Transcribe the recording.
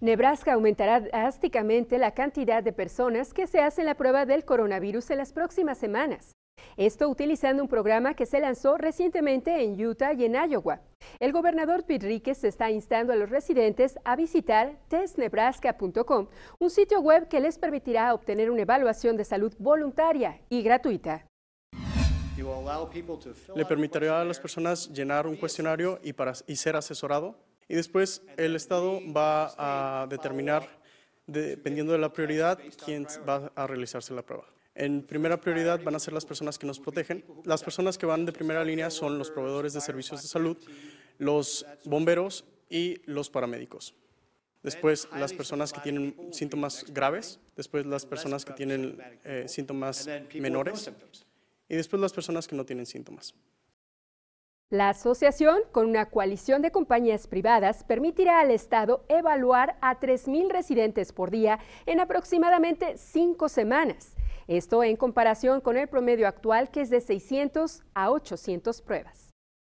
Nebraska aumentará drásticamente la cantidad de personas que se hacen la prueba del coronavirus en las próximas semanas. Esto utilizando un programa que se lanzó recientemente en Utah y en Iowa. El gobernador Pete Ricketts está instando a los residentes a visitar testnebraska.com, un sitio web que les permitirá obtener una evaluación de salud voluntaria y gratuita. Le permitirá a las personas llenar un cuestionario y, para, y ser asesorado y después el Estado va a determinar, dependiendo de la prioridad, quién va a realizarse la prueba. En primera prioridad van a ser las personas que nos protegen. Las personas que van de primera línea son los proveedores de servicios de salud, los bomberos y los paramédicos. Después las personas que tienen síntomas graves, después las personas que tienen eh, síntomas menores y después las personas que no tienen síntomas. La asociación, con una coalición de compañías privadas, permitirá al Estado evaluar a 3.000 residentes por día en aproximadamente cinco semanas. Esto en comparación con el promedio actual que es de 600 a 800 pruebas.